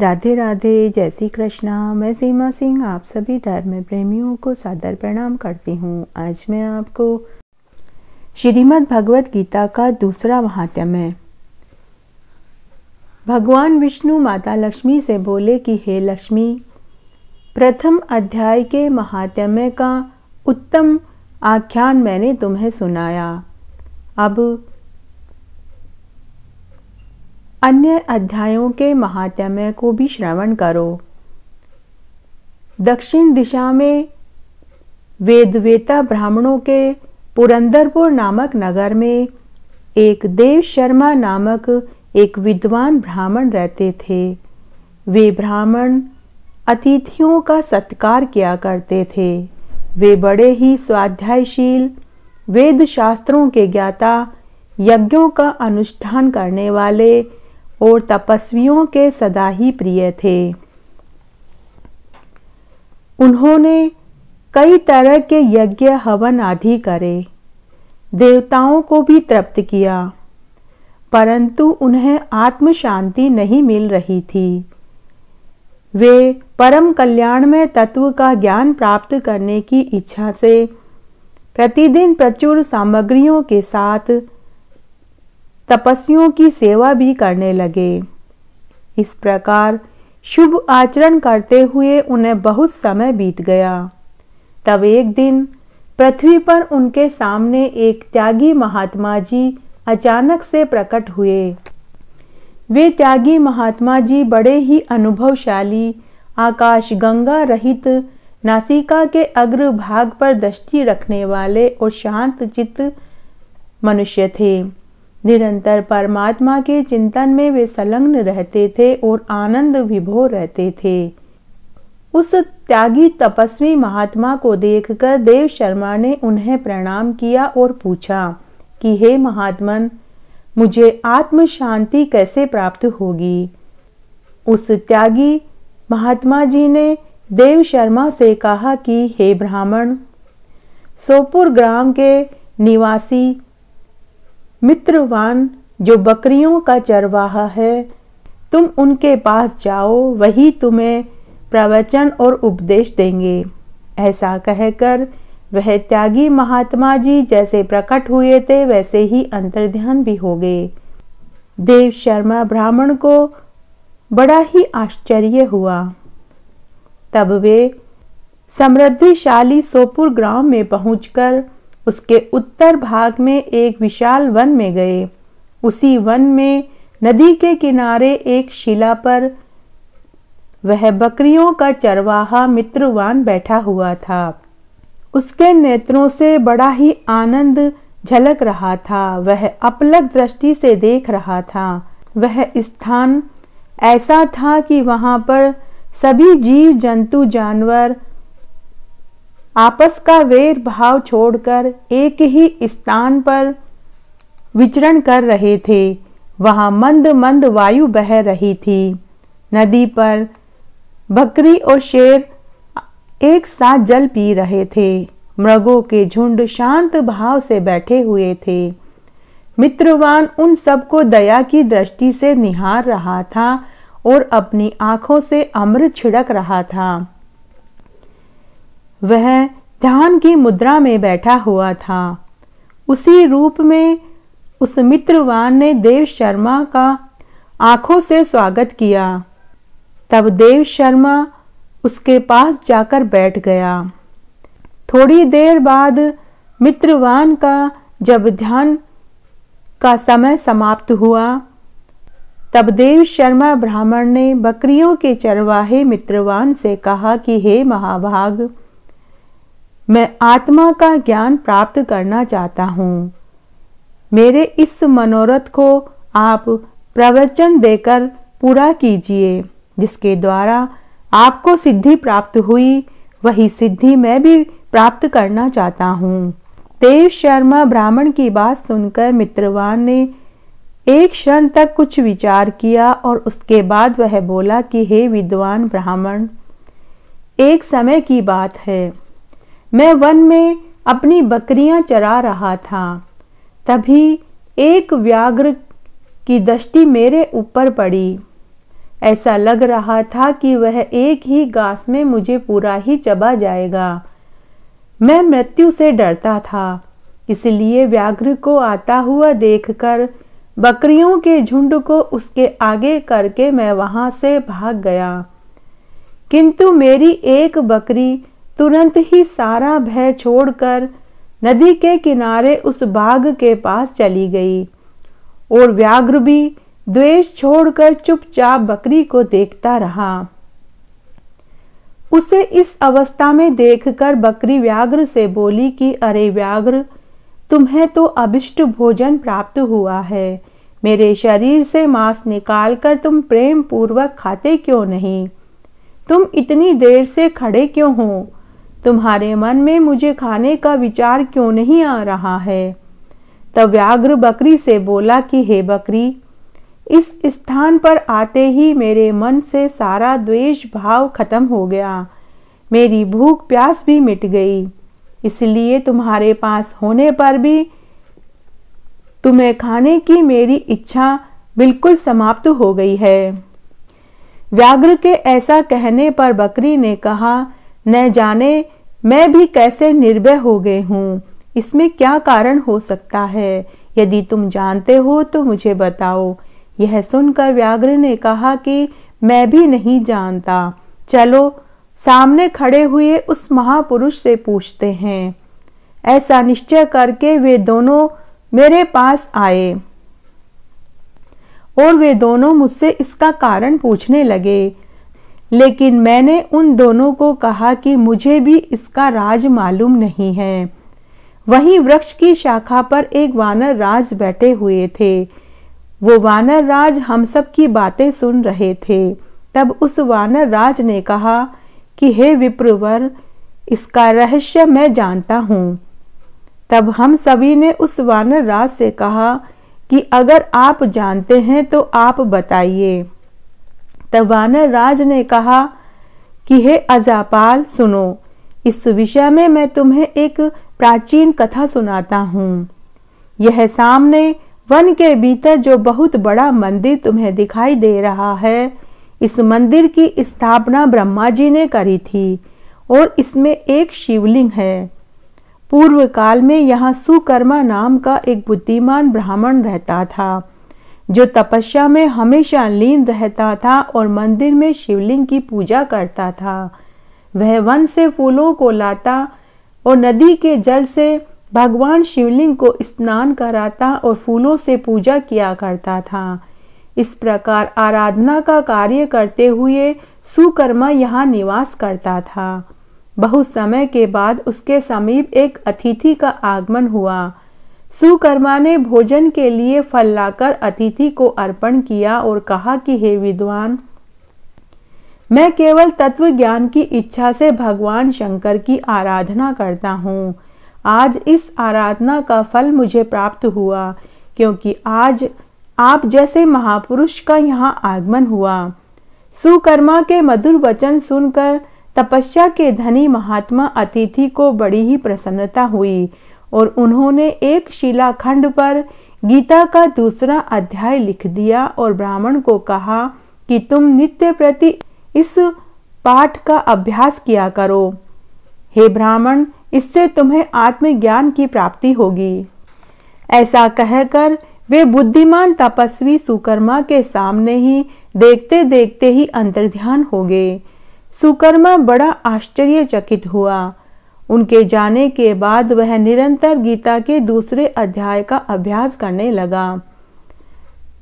राधे राधे जय श्री कृष्णा मैं सीमा सिंह आप सभी धर्म प्रेमियों को सादर प्रणाम करती हूँ आज मैं आपको श्रीमद् भगवत गीता का दूसरा महात्म है भगवान विष्णु माता लक्ष्मी से बोले कि हे लक्ष्मी प्रथम अध्याय के महात्म्य का उत्तम आख्यान मैंने तुम्हें सुनाया अब अन्य अध्यायों के महात्म्य को भी श्रवण करो दक्षिण दिशा में वेदवेता ब्राह्मणों के पुरंदरपुर नामक नगर में एक देव शर्मा नामक एक विद्वान ब्राह्मण रहते थे वे ब्राह्मण अतिथियों का सत्कार किया करते थे वे बड़े ही स्वाध्यायशील वेद शास्त्रों के ज्ञाता यज्ञों का अनुष्ठान करने वाले और तपस्वियों के सदा ही प्रिय थे उन्होंने कई तरह के यज्ञ हवन आदि करे देवताओं को भी तृप्त किया परंतु उन्हें आत्म शांति नहीं मिल रही थी वे परम कल्याण में तत्व का ज्ञान प्राप्त करने की इच्छा से प्रतिदिन प्रचुर सामग्रियों के साथ तपस्वियों की सेवा भी करने लगे इस प्रकार शुभ आचरण करते हुए उन्हें बहुत समय बीत गया तब एक दिन पृथ्वी पर उनके सामने एक त्यागी महात्मा जी अचानक से प्रकट हुए वे त्यागी महात्मा जी बड़े ही अनुभवशाली आकाश गंगा रहित नासिका के अग्र भाग पर दृष्टि रखने वाले और शांत चित्त मनुष्य थे निरंतर परमात्मा के चिंतन में वे संलग्न रहते थे और आनंद विभोर रहते थे उस त्यागी तपस्वी महात्मा को देखकर देव शर्मा ने उन्हें प्रणाम किया और पूछा कि हे महात्मन मुझे आत्म शांति कैसे प्राप्त होगी उस त्यागी महात्मा जी ने देव शर्मा से कहा कि हे ब्राह्मण सोपुर ग्राम के निवासी मित्रवान जो बकरियों का चरवाहा है तुम उनके पास जाओ वही तुम्हें प्रवचन और उपदेश देंगे ऐसा कहकर वह त्यागी महात्मा जी जैसे प्रकट हुए थे वैसे ही अंतर्ध्यान भी हो गए देव शर्मा ब्राह्मण को बड़ा ही आश्चर्य हुआ तब वे समृद्धिशाली सोपुर ग्राम में पहुंचकर उसके उत्तर भाग में एक विशाल वन में गए उसी वन में नदी के किनारे एक शिला पर वह बकरियों का चरवाहा मित्रवान बैठा हुआ था उसके नेत्रों से बड़ा ही आनंद झलक रहा था वह अपलक दृष्टि से देख रहा था वह स्थान ऐसा था कि वहां पर सभी जीव जंतु जानवर आपस का वेर भाव छोड़कर एक ही स्थान पर विचरण कर रहे थे वहां मंद मंद वायु बह रही थी नदी पर बकरी और शेर एक साथ जल पी रहे थे मृगों के झुंड शांत भाव से बैठे हुए थे मित्रवान उन सबको दया की दृष्टि से निहार रहा था और अपनी आंखों से अमृत छिड़क रहा था वह ध्यान की मुद्रा में बैठा हुआ था उसी रूप में उस मित्रवान ने देव शर्मा का आंखों से स्वागत किया तब देव शर्मा उसके पास जाकर बैठ गया थोड़ी देर बाद मित्रवान का जब ध्यान का समय समाप्त हुआ तब देव शर्मा ब्राह्मण ने बकरियों के चरवाहे मित्रवान से कहा कि हे महाभाग मैं आत्मा का ज्ञान प्राप्त करना चाहता हूँ मेरे इस मनोरथ को आप प्रवचन देकर पूरा कीजिए जिसके द्वारा आपको सिद्धि प्राप्त हुई वही सिद्धि मैं भी प्राप्त करना चाहता हूँ देव शर्मा ब्राह्मण की बात सुनकर मित्रवान ने एक क्षण तक कुछ विचार किया और उसके बाद वह बोला कि हे विद्वान ब्राह्मण एक समय की बात है मैं वन में अपनी बकरियां चरा रहा था तभी एक व्याघ्र की दृष्टि मेरे ऊपर पड़ी ऐसा लग रहा था कि वह एक ही घास में मुझे पूरा ही चबा जाएगा मैं मृत्यु से डरता था इसलिए व्याघ्र को आता हुआ देखकर बकरियों के झुंड को उसके आगे करके मैं वहां से भाग गया किंतु मेरी एक बकरी तुरंत ही सारा भय छोड़कर नदी के किनारे उस बाघ के पास चली गई और व्याघ्र भी द्वेष छोड़कर चुपचाप बकरी को देखता रहा उसे इस अवस्था में देखकर बकरी व्याघ्र से बोली कि अरे व्याघ्र तुम्हें तो अभिष्ट भोजन प्राप्त हुआ है मेरे शरीर से मांस निकालकर तुम प्रेम पूर्वक खाते क्यों नहीं तुम इतनी देर से खड़े क्यों हो तुम्हारे मन में मुझे खाने का विचार क्यों नहीं आ रहा है तब व्याघ्र बकरी से बोला कि हे बकरी इस स्थान पर आते ही मेरे मन से सारा द्वेष भाव खत्म हो गया मेरी भूख प्यास भी मिट गई इसलिए तुम्हारे पास होने पर भी तुम्हें खाने की मेरी इच्छा बिल्कुल समाप्त हो गई है व्याघ्र के ऐसा कहने पर बकरी ने कहा न जाने मैं भी कैसे निर्भय हो गए हूँ इसमें क्या कारण हो सकता है यदि तुम जानते हो तो मुझे बताओ यह सुनकर व्याघ्र ने कहा कि मैं भी नहीं जानता चलो सामने खड़े हुए उस महापुरुष से पूछते हैं ऐसा निश्चय करके वे दोनों मेरे पास आए और वे दोनों मुझसे इसका कारण पूछने लगे लेकिन मैंने उन दोनों को कहा कि मुझे भी इसका राज मालूम नहीं है वहीं वृक्ष की शाखा पर एक वानर राज बैठे हुए थे वो वानर राज हम सब की बातें सुन रहे थे तब उस वानर राज ने कहा कि हे विप्रवर इसका रहस्य मैं जानता हूँ तब हम सभी ने उस वानर राज से कहा कि अगर आप जानते हैं तो आप बताइए तब वानर राज ने कहा कि हे अजापाल सुनो इस विषय में मैं तुम्हें एक प्राचीन कथा सुनाता हूँ यह सामने वन के भीतर जो बहुत बड़ा मंदिर तुम्हें दिखाई दे रहा है इस मंदिर की स्थापना ब्रह्मा जी ने करी थी और इसमें एक शिवलिंग है पूर्व काल में यहाँ सुकर्मा नाम का एक बुद्धिमान ब्राह्मण रहता था जो तपस्या में हमेशा लीन रहता था और मंदिर में शिवलिंग की पूजा करता था वह वन से फूलों को लाता और नदी के जल से भगवान शिवलिंग को स्नान कराता और फूलों से पूजा किया करता था इस प्रकार आराधना का कार्य करते हुए सुकर्मा यहाँ निवास करता था बहुत समय के बाद उसके समीप एक अतिथि का आगमन हुआ सुकर्मा ने भोजन के लिए फल लाकर अतिथि को अर्पण किया और कहा कि हे विद्वान मैं केवल तत्व ज्ञान की इच्छा से भगवान शंकर की आराधना करता हूँ आज इस आराधना का फल मुझे प्राप्त हुआ क्योंकि आज आप जैसे महापुरुष का यहाँ आगमन हुआ सुकर्मा के मधुर वचन सुनकर तपस्या के धनी महात्मा अतिथि को बड़ी ही प्रसन्नता हुई और उन्होंने एक शिलाखंड पर गीता का दूसरा अध्याय लिख दिया और ब्राह्मण को कहा कि तुम नित्य प्रति इस पाठ का अभ्यास किया करो हे ब्राह्मण इससे तुम्हें आत्मज्ञान की प्राप्ति होगी ऐसा कहकर वे बुद्धिमान तपस्वी सुकर्मा के सामने ही देखते देखते ही अंतर्ध्यान हो गए सुकर्मा बड़ा आश्चर्यचकित हुआ उनके जाने के बाद वह निरंतर गीता के दूसरे अध्याय का अभ्यास करने लगा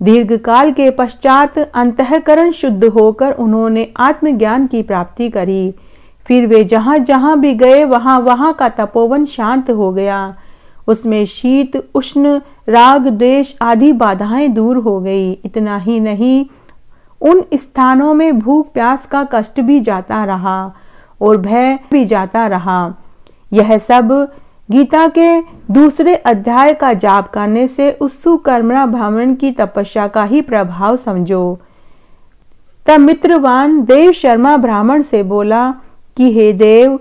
दीर्घकाल के पश्चात अंतकरण शुद्ध होकर उन्होंने आत्मज्ञान की प्राप्ति करी फिर वे जहां जहां भी गए वहां वहां का तपोवन शांत हो गया उसमें शीत उष्ण राग द्वेष आदि बाधाएं दूर हो गई इतना ही नहीं उन स्थानों में भूख प्यास का कष्ट भी जाता रहा और भय भी जाता रहा यह सब गीता के दूसरे अध्याय का जाप करने से उस सुकर्मणा भ्रमण की तपस्या का ही प्रभाव समझो तब मित्रवान देव शर्मा ब्राह्मण से बोला कि हे देव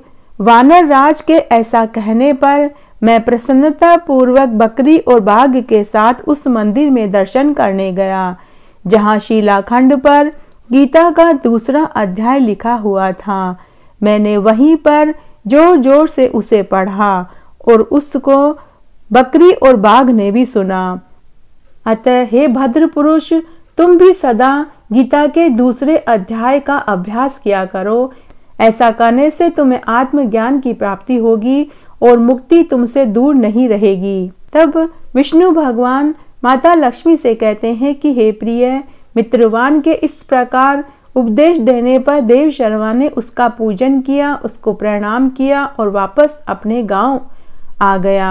वानर राज के ऐसा कहने पर मैं प्रसन्नता पूर्वक बकरी और बाघ के साथ उस मंदिर में दर्शन करने गया जहाँ शिलाखंड पर गीता का दूसरा अध्याय लिखा हुआ था मैंने वहीं पर जोर जोर से उसे पढ़ा और उसको बकरी और बाघ ने भी सुना अतः हे भद्र पुरुष तुम भी सदा गीता के दूसरे अध्याय का अभ्यास किया करो ऐसा करने से तुम्हें आत्मज्ञान की प्राप्ति होगी और मुक्ति तुमसे दूर नहीं रहेगी तब विष्णु भगवान माता लक्ष्मी से कहते हैं कि हे प्रिय मित्रवान के इस प्रकार उपदेश देने पर देव शर्मा ने उसका पूजन किया उसको प्रणाम किया और वापस अपने गांव आ गया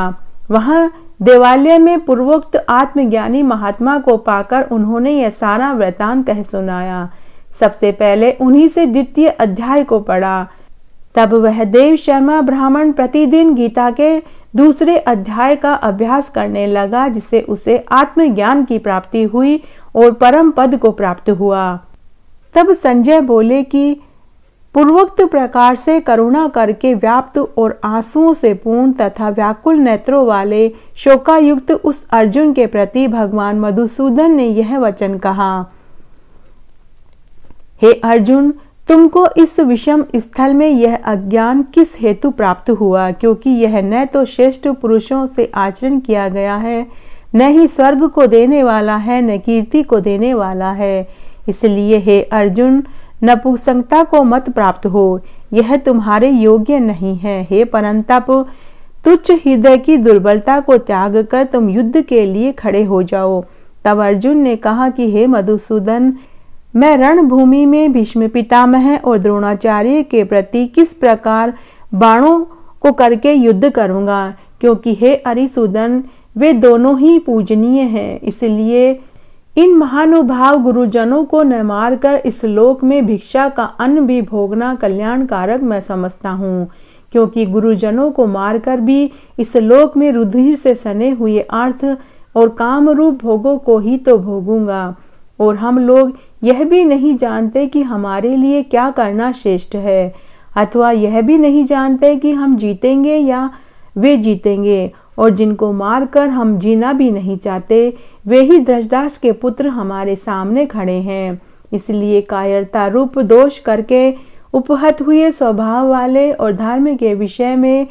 वहां देवालय में पूर्वोक्त आत्मज्ञानी महात्मा को पाकर उन्होंने यह सारा वृतांत कह सुनाया सबसे पहले उन्हीं से द्वितीय अध्याय को पढ़ा तब वह देव शर्मा ब्राह्मण प्रतिदिन गीता के दूसरे अध्याय का अभ्यास करने लगा जिससे उसे आत्मज्ञान की प्राप्ति हुई और परम पद को प्राप्त हुआ तब संजय बोले कि पूर्वोक्त प्रकार से करुणा करके व्याप्त और आंसुओं से पूर्ण तथा व्याकुल नेत्रों वाले शोकायुक्त उस अर्जुन के प्रति भगवान मधुसूदन ने यह वचन कहा हे अर्जुन तुमको इस विषम स्थल में यह अज्ञान किस हेतु प्राप्त हुआ क्योंकि यह न तो श्रेष्ठ पुरुषों से आचरण किया गया है न ही स्वर्ग को देने वाला है न कीर्ति को देने वाला है इसलिए हे अर्जुन नपुसंगता को मत प्राप्त हो यह तुम्हारे योग्य नहीं है हे परंतप तुच्छ हृदय की दुर्बलता को त्याग कर तुम युद्ध के लिए खड़े हो जाओ तब अर्जुन ने कहा कि हे मधुसूदन मैं रणभूमि में भीष्म पितामह और द्रोणाचार्य के प्रति किस प्रकार बाणों को करके युद्ध करूंगा क्योंकि हे अरिसूदन वे दोनों ही पूजनीय हैं इसलिए इन महानुभाव गुरुजनों को न मारकर इस लोक में भिक्षा का अन्न भी भोगना कल्याणकारक मैं समझता हूँ क्योंकि गुरुजनों को मारकर भी इस लोक में रुधिर से सने हुए अर्थ और कामरूप भोगों को ही तो भोगूंगा और हम लोग यह भी नहीं जानते कि हमारे लिए क्या करना श्रेष्ठ है अथवा यह भी नहीं जानते कि हम जीतेंगे या वे जीतेंगे और जिनको मारकर हम जीना भी नहीं चाहते वे ही धृष्टाष्ट्र के पुत्र हमारे सामने खड़े हैं इसलिए कायरता रूप दोष करके उपहत हुए स्वभाव वाले और धर्म के विषय में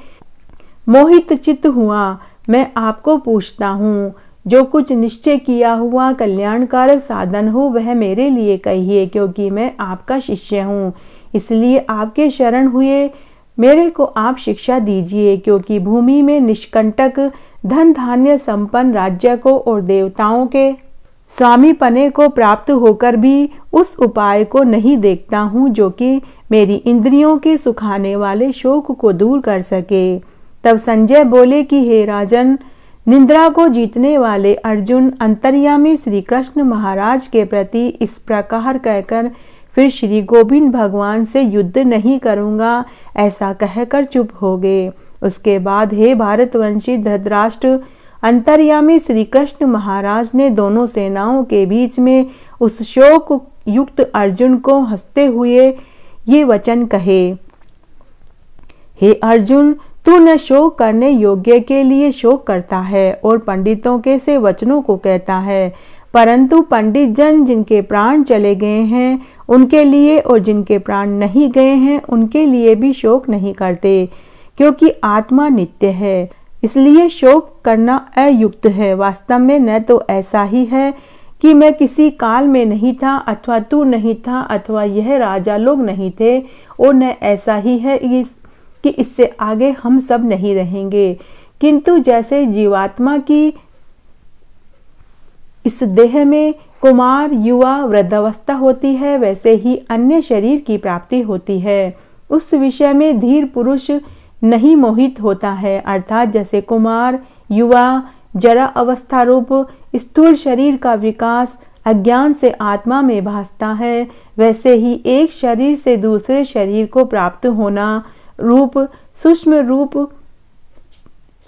मोहित चित्त हुआ मैं आपको पूछता हूँ जो कुछ निश्चय किया हुआ कल्याणकारक साधन हो वह मेरे लिए कहिए क्योंकि मैं आपका शिष्य हूँ इसलिए आपके शरण हुए मेरे को आप शिक्षा दीजिए क्योंकि भूमि में निष्कंटक धन धान्य संपन्न राज्य को और देवताओं के स्वामी पने को प्राप्त होकर भी उस उपाय को नहीं देखता हूँ जो कि मेरी इंद्रियों के सुखाने वाले शोक को दूर कर सके तब संजय बोले कि हे राजन निंद्रा को जीतने वाले अर्जुन अंतर्यामी श्री कृष्ण महाराज के प्रति इस प्रकार कहकर फिर श्री गोविंद भगवान से युद्ध नहीं करूँगा ऐसा कहकर चुप हो गए उसके बाद हे भारतवंशी धृतराष्ट्र अंतर्यामी श्री कृष्ण महाराज ने दोनों सेनाओं के बीच में उस शोक युक्त अर्जुन को हंसते हुए ये वचन कहे हे अर्जुन तू न शोक करने योग्य के लिए शोक करता है और पंडितों के से वचनों को कहता है परंतु पंडित जन जिनके प्राण चले गए हैं उनके लिए और जिनके प्राण नहीं गए हैं उनके लिए भी शोक नहीं करते क्योंकि आत्मा नित्य है इसलिए शोक करना अयुक्त है वास्तव में न तो ऐसा ही है कि मैं किसी काल में नहीं था अथवा तू नहीं था अथवा यह राजा लोग नहीं थे और न ऐसा ही है कि इससे आगे हम सब नहीं रहेंगे किंतु जैसे जीवात्मा की इस देह में कुमार युवा वृद्धावस्था होती है वैसे ही अन्य शरीर की प्राप्ति होती है उस विषय में धीर पुरुष नहीं मोहित होता है अर्थात जैसे कुमार युवा जरा अवस्था रूप स्थूल शरीर का विकास अज्ञान से आत्मा में भासता है वैसे ही एक शरीर से दूसरे शरीर को प्राप्त होना रूप सूक्ष्म रूप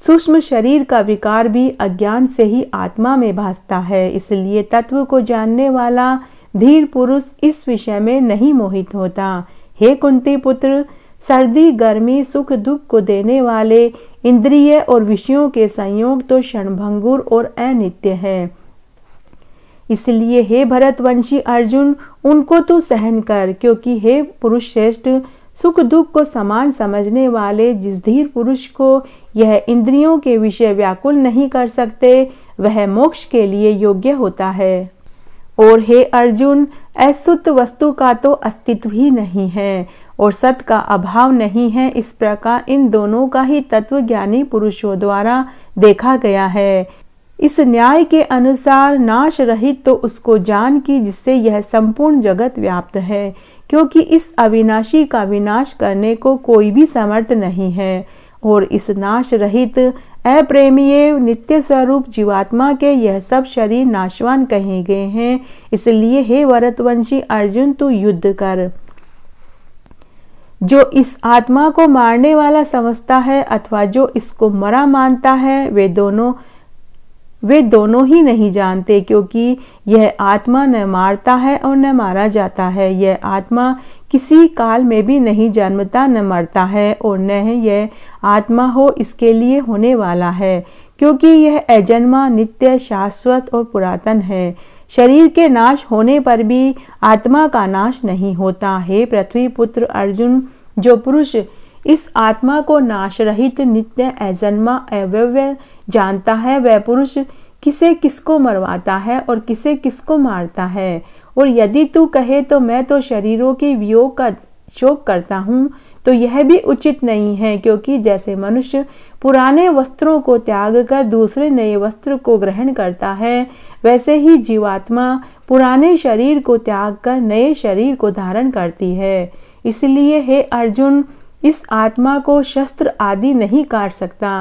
सूक्ष्म शरीर का विकार भी अज्ञान से ही आत्मा में भासता है इसलिए तत्व को जानने वाला धीर पुरुष इस विषय में नहीं मोहित होता हे कुंती पुत्र सर्दी गर्मी सुख दुख को देने वाले इंद्रिय और विषयों के संयोग तो क्षणभंगुर और अनित्य है इसलिए हे भरतवंशी अर्जुन उनको तो सहन कर क्योंकि हे पुरुष श्रेष्ठ सुख दुख को समान समझने वाले जिस धीर पुरुष को यह इंद्रियों के विषय व्याकुल नहीं कर सकते वह मोक्ष के लिए योग्य होता है और हे अर्जुन असुत वस्तु का तो अस्तित्व ही नहीं है और सत का अभाव नहीं है इस प्रकार इन दोनों का ही तत्व ज्ञानी पुरुषों द्वारा देखा गया है इस न्याय के अनुसार नाश रहित तो उसको जान की जिससे यह संपूर्ण जगत व्याप्त है क्योंकि इस अविनाशी का विनाश करने को कोई भी समर्थ नहीं है और इस नाश रहित अप्रेमीय नित्य स्वरूप जीवात्मा के यह सब शरीर नाशवान कहे गए हैं इसलिए हे वरतवंशी अर्जुन तू युद्ध कर जो इस आत्मा को मारने वाला समझता है अथवा जो इसको मरा मानता है वे दोनों वे दोनों ही नहीं जानते क्योंकि यह आत्मा न मारता है और न मारा जाता है यह आत्मा किसी काल में भी नहीं जन्मता न मरता है और न यह आत्मा हो इसके लिए होने वाला है क्योंकि यह अजन्मा नित्य शाश्वत और पुरातन है शरीर के नाश होने पर भी आत्मा का नाश नहीं होता है पृथ्वी पुत्र अर्जुन जो पुरुष इस आत्मा को नाश रहित नित्य अजन्मा अव्यव्य जानता है वह पुरुष किसे किसको मरवाता है और किसे किसको मारता है और यदि तू कहे तो मैं तो शरीरों के वियोग का शोक करता हूँ तो यह भी उचित नहीं है क्योंकि जैसे मनुष्य पुराने वस्त्रों को त्याग कर दूसरे नए वस्त्र को ग्रहण करता है वैसे ही जीवात्मा पुराने शरीर को त्याग कर नए शरीर को धारण करती है इसलिए हे अर्जुन इस आत्मा को शस्त्र आदि नहीं काट सकता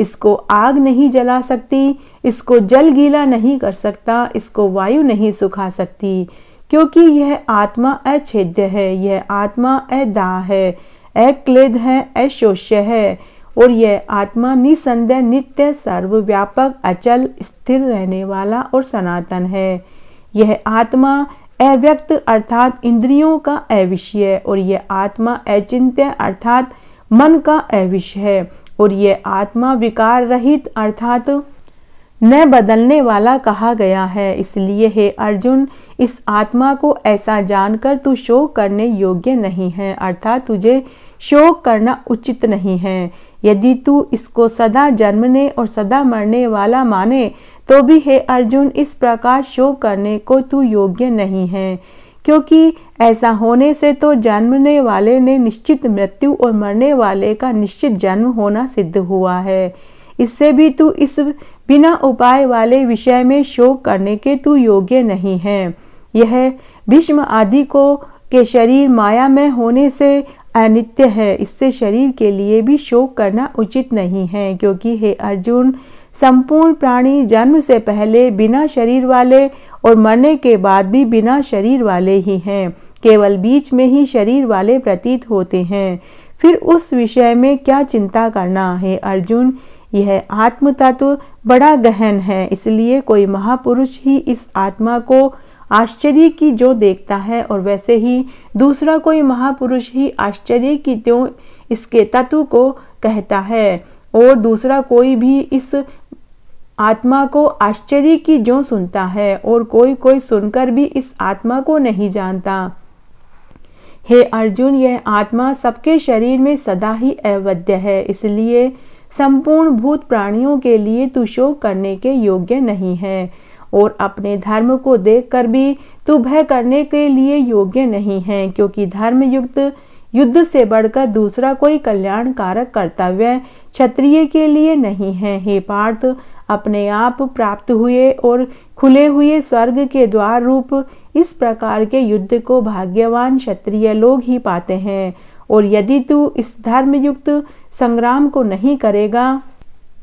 इसको आग नहीं जला सकती इसको जल गीला नहीं कर सकता इसको वायु नहीं सुखा सकती क्योंकि यह आत्मा अछेद्य है यह आत्मा अदाह है अक्लेद है अशोष्य है और यह आत्मा निसंदेह नित्य सर्वव्यापक अचल स्थिर रहने वाला और सनातन है यह आत्मा अव्यक्त अर्थात इंद्रियों का अविषय और यह आत्मा अचिंत्य अर्थात मन का अविषय है और ये आत्मा विकार रहित अर्थात न बदलने वाला कहा गया है इसलिए हे अर्जुन इस आत्मा को ऐसा जानकर तू शोक करने योग्य नहीं है अर्थात तुझे शोक करना उचित नहीं है यदि तू इसको सदा जन्मने और सदा मरने वाला माने तो भी हे अर्जुन इस प्रकार शोक करने को तू योग्य नहीं है क्योंकि ऐसा होने से तो जन्मने वाले ने निश्चित मृत्यु और मरने वाले का निश्चित जन्म होना सिद्ध हुआ है इससे भी तू इस बिना उपाय वाले विषय में शोक करने के तू योग्य नहीं है यह भीष्म आदि को के शरीर माया में होने से अनित्य है इससे शरीर के लिए भी शोक करना उचित नहीं है क्योंकि हे अर्जुन संपूर्ण प्राणी जन्म से पहले बिना शरीर वाले और मरने के बाद भी बिना शरीर वाले ही हैं केवल बीच में ही शरीर वाले प्रतीत होते हैं फिर उस विषय में क्या चिंता करना है अर्जुन यह आत्म तत्व बड़ा गहन है इसलिए कोई महापुरुष ही इस आत्मा को आश्चर्य की जो देखता है और वैसे ही दूसरा कोई महापुरुष ही आश्चर्य की त्यों इसके तत्व को कहता है और दूसरा कोई भी इस आत्मा को आश्चर्य की जो सुनता है और कोई कोई सुनकर भी इस आत्मा को नहीं जानता हे अर्जुन यह आत्मा सबके शरीर में सदा ही अवध्य है इसलिए संपूर्ण भूत प्राणियों के लिए तू शोक करने के योग्य नहीं है और अपने धर्म को देखकर भी तू भय करने के लिए योग्य नहीं है क्योंकि धर्म युक्त युद्ध से बढ़कर दूसरा कोई कल्याणकारक कर्तव्य क्षत्रिय के लिए नहीं है हे पार्थ अपने आप प्राप्त हुए और खुले हुए स्वर्ग के द्वार रूप इस प्रकार के युद्ध को भाग्यवान क्षत्रिय लोग ही पाते हैं और यदि तू इस धर्म युक्त संग्राम को नहीं करेगा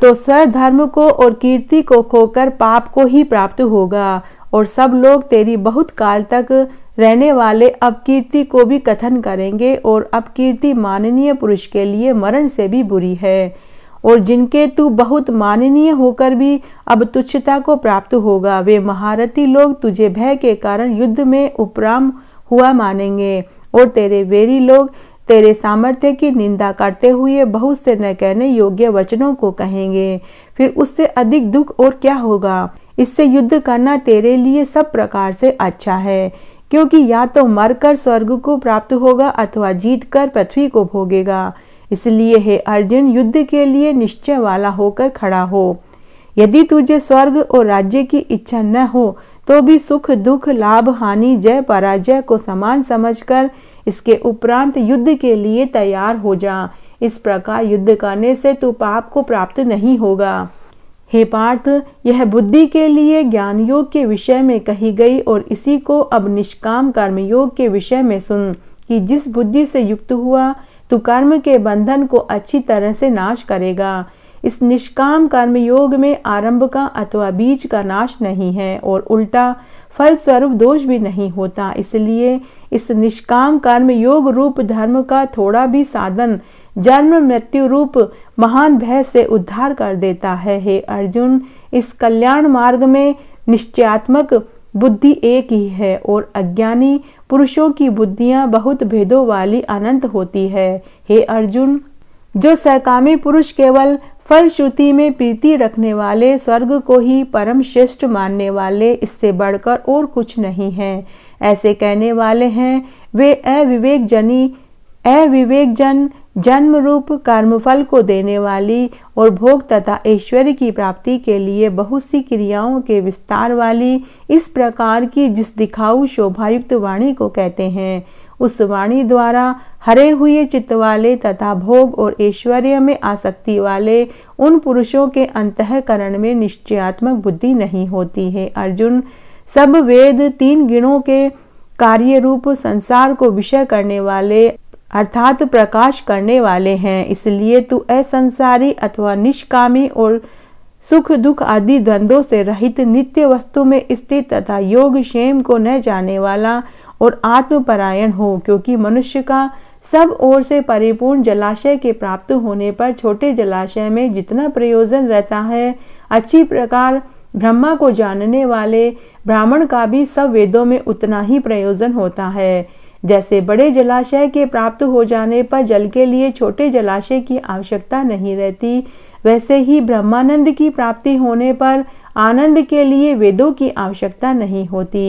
तो सधर्म को और कीर्ति को खोकर पाप को ही प्राप्त होगा और सब लोग तेरी बहुत काल तक रहने वाले अपकीर्ति को भी कथन करेंगे और अपकीर्ति माननीय पुरुष के लिए मरण से भी बुरी है और जिनके तू बहुत माननीय होकर भी अब तुच्छता को प्राप्त होगा वे महारथी लोग तुझे भय के कारण युद्ध में उपराम हुआ मानेंगे और तेरे वेरी लोग तेरे सामर्थ्य की निंदा करते हुए बहुत से न कहने योग्य वचनों को कहेंगे फिर उससे अधिक दुख और क्या होगा इससे युद्ध करना तेरे लिए सब प्रकार से अच्छा है क्योंकि या तो मरकर स्वर्ग को प्राप्त होगा अथवा जीतकर पृथ्वी को भोगेगा इसलिए हे अर्जुन युद्ध के लिए निश्चय वाला होकर खड़ा हो यदि तुझे स्वर्ग और राज्य की इच्छा न हो तो भी सुख दुख लाभ हानि जय पराजय को समान समझकर इसके उपरांत युद्ध के लिए तैयार हो जा इस प्रकार युद्ध करने से तू पाप को प्राप्त नहीं होगा हे पार्थ यह बुद्धि के लिए ज्ञान योग के विषय में कही गई और इसी को अब निष्काम कर्म योग के विषय में सुन कि जिस बुद्धि से युक्त हुआ तो कर्म के बंधन को अच्छी तरह से नाश करेगा इस निष्काम कर्म योग में आरंभ का अथवा बीज का नाश नहीं है और उल्टा फल स्वरूप दोष भी नहीं होता इसलिए इस निष्काम कर्म योग रूप धर्म का थोड़ा भी साधन जन्म मृत्यु रूप महान भय से उद्धार कर देता है हे अर्जुन इस कल्याण मार्ग में निश्चयात्मक बुद्धि एक ही है और अज्ञानी पुरुषों की बुद्धियां बहुत भेदों वाली अनंत होती है हे अर्जुन जो सहकामी पुरुष केवल फलश्रुति में प्रीति रखने वाले स्वर्ग को ही परम श्रेष्ठ मानने वाले इससे बढ़कर और कुछ नहीं है ऐसे कहने वाले हैं वे अविवेक जनी अविवेक जन जन्म रूप कर्मफल को देने वाली और भोग तथा ऐश्वर्य की प्राप्ति के लिए बहुत सी क्रियाओं के विस्तार वाली इस प्रकार की जिस दिखाऊ शोभायुक्त वाणी को कहते हैं उस वाणी द्वारा हरे हुए चित्त वाले तथा भोग और ऐश्वर्य में आसक्ति वाले उन पुरुषों के अंतकरण में निश्चयात्मक बुद्धि नहीं होती है अर्जुन सब वेद तीन गिणों के कार्य रूप संसार को विषय करने वाले अर्थात प्रकाश करने वाले हैं इसलिए तू असंसारी अथवा निष्कामी और सुख दुख आदि द्वंद्वों से रहित नित्य वस्तु में स्थित तथा योग क्षेम को न जाने वाला और आत्मपरायण हो क्योंकि मनुष्य का सब ओर से परिपूर्ण जलाशय के प्राप्त होने पर छोटे जलाशय में जितना प्रयोजन रहता है अच्छी प्रकार ब्रह्मा को जानने वाले ब्राह्मण का भी सब वेदों में उतना ही प्रयोजन होता है जैसे बड़े जलाशय के प्राप्त हो जाने पर जल के लिए छोटे जलाशय की आवश्यकता नहीं रहती वैसे ही ब्रह्मानंद की प्राप्ति होने पर आनंद के लिए वेदों की आवश्यकता नहीं होती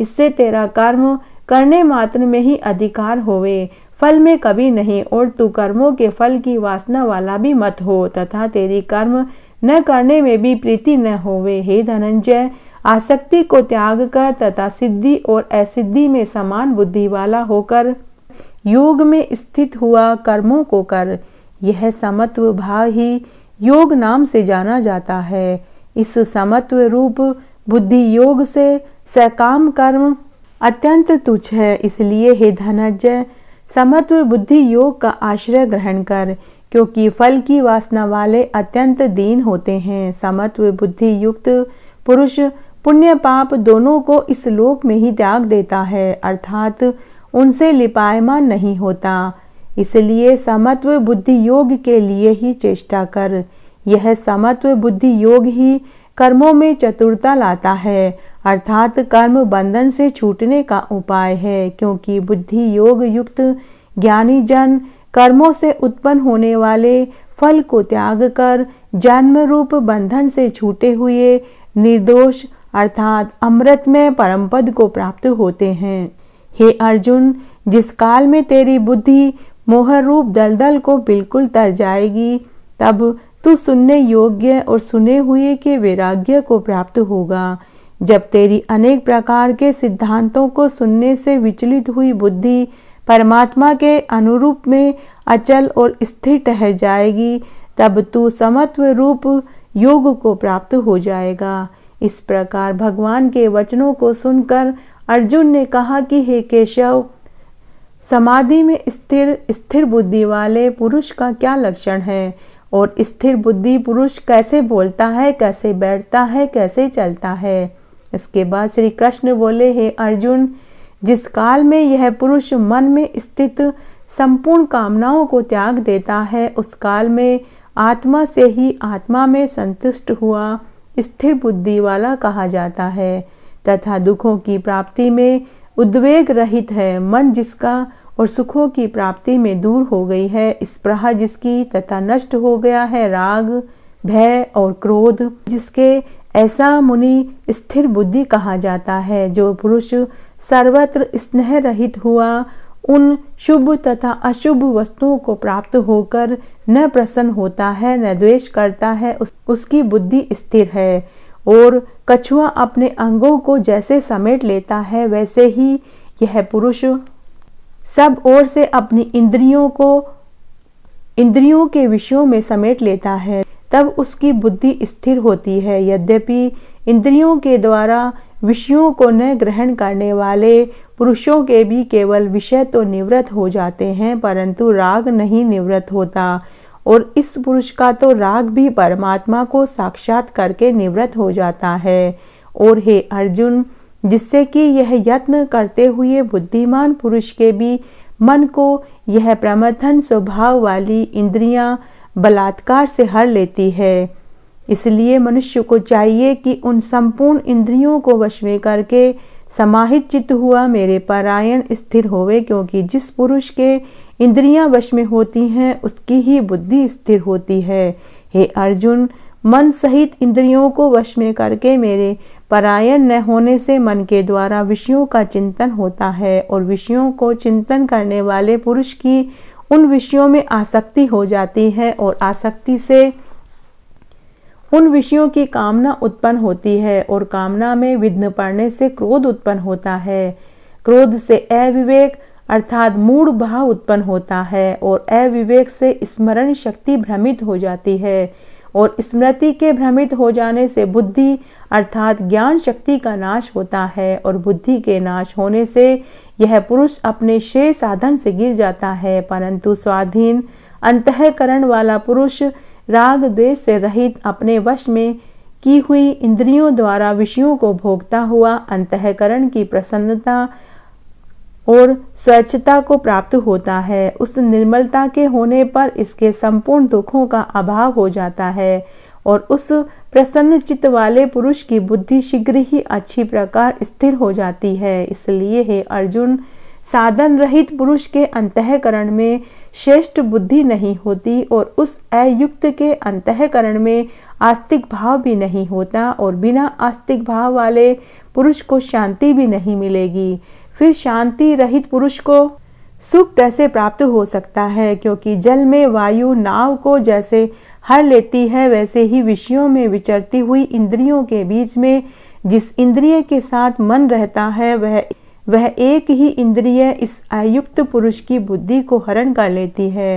इससे तेरा कर्म करने मात्र में ही अधिकार होवे फल में कभी नहीं और तू कर्मों के फल की वासना वाला भी मत हो तथा तेरी कर्म न करने में भी प्रीति न होवे हे धनंजय आसक्ति को त्याग कर तथा सिद्धि और असिद्धि में समान बुद्धि वाला होकर योग में स्थित हुआ कर्मों को कर यह समत्व भाव ही योग नाम से जाना जाता है इस समत्व रूप बुद्धि योग से सकाम कर्म अत्यंत तुच्छ है इसलिए हे धनंजय समत्व बुद्धि योग का आश्रय ग्रहण कर क्योंकि फल की वासना वाले अत्यंत दीन होते हैं समत्व बुद्धि युक्त पुरुष पुण्य पाप दोनों को इस लोक में ही त्याग देता है अर्थात उनसे लिपायमान नहीं होता इसलिए समत्व बुद्धि योग के लिए ही चेष्टा कर यह समत्व बुद्धि योग ही कर्मों में चतुरता लाता है अर्थात कर्म बंधन से छूटने का उपाय है क्योंकि बुद्धि योग युक्त ज्ञानी जन कर्मों से उत्पन्न होने वाले फल को त्याग कर जन्म रूप बंधन से छूटे हुए निर्दोष अर्थात अमृत में परम पद को प्राप्त होते हैं हे अर्जुन जिस काल में तेरी बुद्धि मोहर रूप दलदल को बिल्कुल तर जाएगी तब तू सुनने योग्य और सुने हुए के वैराग्य को प्राप्त होगा जब तेरी अनेक प्रकार के सिद्धांतों को सुनने से विचलित हुई बुद्धि परमात्मा के अनुरूप में अचल और स्थिर ठहर जाएगी तब तू समत्व रूप योग को प्राप्त हो जाएगा इस प्रकार भगवान के वचनों को सुनकर अर्जुन ने कहा कि हे केशव समाधि में स्थिर स्थिर बुद्धि वाले पुरुष का क्या लक्षण है और स्थिर बुद्धि पुरुष कैसे बोलता है कैसे बैठता है कैसे चलता है इसके बाद श्री कृष्ण बोले हे अर्जुन जिस काल में यह पुरुष मन में स्थित संपूर्ण कामनाओं को त्याग देता है उस काल में आत्मा से ही आत्मा में संतुष्ट हुआ स्थिर बुद्धि वाला कहा जाता है तथा दुखों की प्राप्ति में उद्वेग रहित है मन जिसका और सुखों की प्राप्ति में दूर हो गई है स्प्रहा जिसकी तथा नष्ट हो गया है राग भय और क्रोध जिसके ऐसा मुनि स्थिर बुद्धि कहा जाता है जो पुरुष सर्वत्र स्नेह रहित हुआ उन शुभ तथा अशुभ वस्तुओं को प्राप्त होकर न प्रसन्न होता है न द्वेष करता है उस उसकी बुद्धि स्थिर है और कछुआ अपने अंगों को जैसे समेट लेता है वैसे ही यह पुरुष सब ओर से अपनी इंद्रियों को इंद्रियों के विषयों में समेट लेता है तब उसकी बुद्धि स्थिर होती है यद्यपि इंद्रियों के द्वारा विषयों को न ग्रहण करने वाले पुरुषों के भी केवल विषय तो निवृत्त हो जाते हैं परंतु राग नहीं निवृत्त होता और इस पुरुष का तो राग भी परमात्मा को साक्षात करके निवृत्त हो जाता है और हे अर्जुन जिससे कि यह यत्न करते हुए बुद्धिमान पुरुष के भी मन को यह प्रमथन स्वभाव वाली इंद्रियां बलात्कार से हर लेती है इसलिए मनुष्य को चाहिए कि उन संपूर्ण इंद्रियों को वश में करके समाहित चित्त हुआ मेरे परायण स्थिर होवे क्योंकि जिस पुरुष के इंद्रियां वश में होती हैं उसकी ही बुद्धि स्थिर होती है हे अर्जुन मन सहित इंद्रियों को वश में करके मेरे परायण न होने से मन के द्वारा विषयों का चिंतन होता है और विषयों को चिंतन करने वाले पुरुष की उन विषयों में आसक्ति हो जाती है और आसक्ति से उन विषयों की कामना उत्पन्न होती है और कामना में विघ्न पड़ने से क्रोध उत्पन्न होता है क्रोध से अविवेक अर्थात मूड भाव उत्पन्न होता है और अविवेक से स्मरण शक्ति भ्रमित हो जाती है और स्मृति के भ्रमित हो जाने से बुद्धि अर्थात ज्ञान शक्ति का नाश होता है और बुद्धि के नाश होने से यह पुरुष अपने शेष साधन से गिर जाता है परंतु स्वाधीन अंतकरण वाला पुरुष राग द्वेष से रहित अपने वश में की हुई इंद्रियों द्वारा विषयों को भोगता हुआ अंतकरण की प्रसन्नता और स्वच्छता को प्राप्त होता है उस निर्मलता के होने पर इसके संपूर्ण दुखों का अभाव हो जाता है और उस प्रसन्न चित्त वाले पुरुष की बुद्धि शीघ्र ही अच्छी प्रकार स्थिर हो जाती है इसलिए हे अर्जुन साधन रहित पुरुष के अंतकरण में श्रेष्ठ बुद्धि नहीं होती और उस अयुक्त के अंतकरण में आस्तिक भाव भी नहीं होता और बिना आस्तिक भाव वाले पुरुष को शांति भी नहीं मिलेगी फिर शांति रहित पुरुष को सुख कैसे प्राप्त हो सकता है क्योंकि जल में वायु नाव को जैसे हर लेती है वैसे ही विषयों में विचरती हुई इंद्रियों के बीच में जिस इंद्रिय के साथ मन रहता है वह वह एक ही इंद्रिय इस अयुक्त पुरुष की बुद्धि को हरण कर लेती है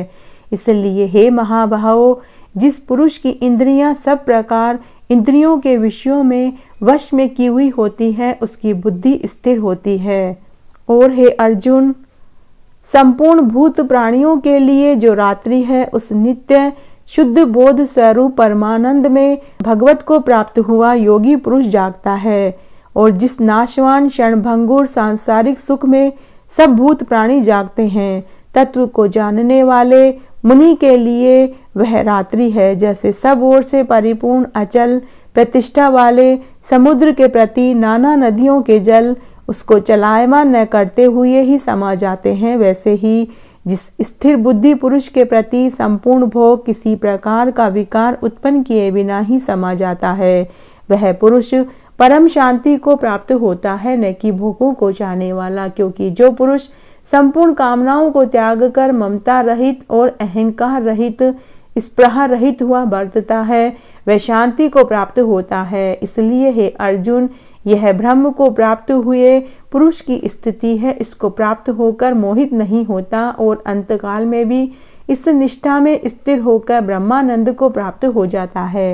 इसलिए हे महाभाव जिस पुरुष की इंद्रियां सब प्रकार इंद्रियों के विषयों में वश में की हुई होती है उसकी बुद्धि स्थिर होती है और हे अर्जुन संपूर्ण भूत प्राणियों के लिए जो रात्रि है उस नित्य शुद्ध बोध स्वरूप परमानंद में भगवत को प्राप्त हुआ योगी पुरुष जागता है और जिस नाशवान क्षण भंगुर सांसारिक सुख में सब भूत प्राणी जागते हैं तत्व को जानने वाले मुनि के लिए वह रात्रि है जैसे सब ओर से परिपूर्ण अचल प्रतिष्ठा वाले समुद्र के प्रति नाना नदियों के जल उसको चलायमान न करते हुए ही समा जाते हैं वैसे ही जिस स्थिर बुद्धि पुरुष के प्रति संपूर्ण भोग किसी प्रकार का विकार उत्पन्न किए बिना ही समा जाता है वह पुरुष परम शांति को प्राप्त होता है न कि भोगों को चाहने वाला क्योंकि जो पुरुष संपूर्ण कामनाओं को त्याग कर ममता रहित और अहंकार रहित स्प्रह रहित हुआ बरतता है वह शांति को प्राप्त होता है इसलिए हे अर्जुन यह ब्रह्म को प्राप्त हुए पुरुष की स्थिति है इसको प्राप्त होकर मोहित नहीं होता और अंतकाल में भी इस निष्ठा में स्थिर होकर ब्रह्मानंद को प्राप्त हो जाता है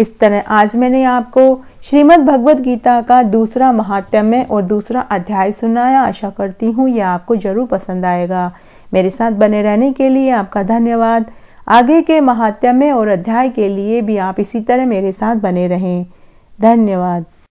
इस तरह आज मैंने आपको श्रीमद् भगवद गीता का दूसरा महात्म्य और दूसरा अध्याय सुनाया आशा करती हूँ यह आपको जरूर पसंद आएगा मेरे साथ बने रहने के लिए आपका धन्यवाद आगे के महात्म्य और अध्याय के लिए भी आप इसी तरह मेरे साथ बने रहें धन्यवाद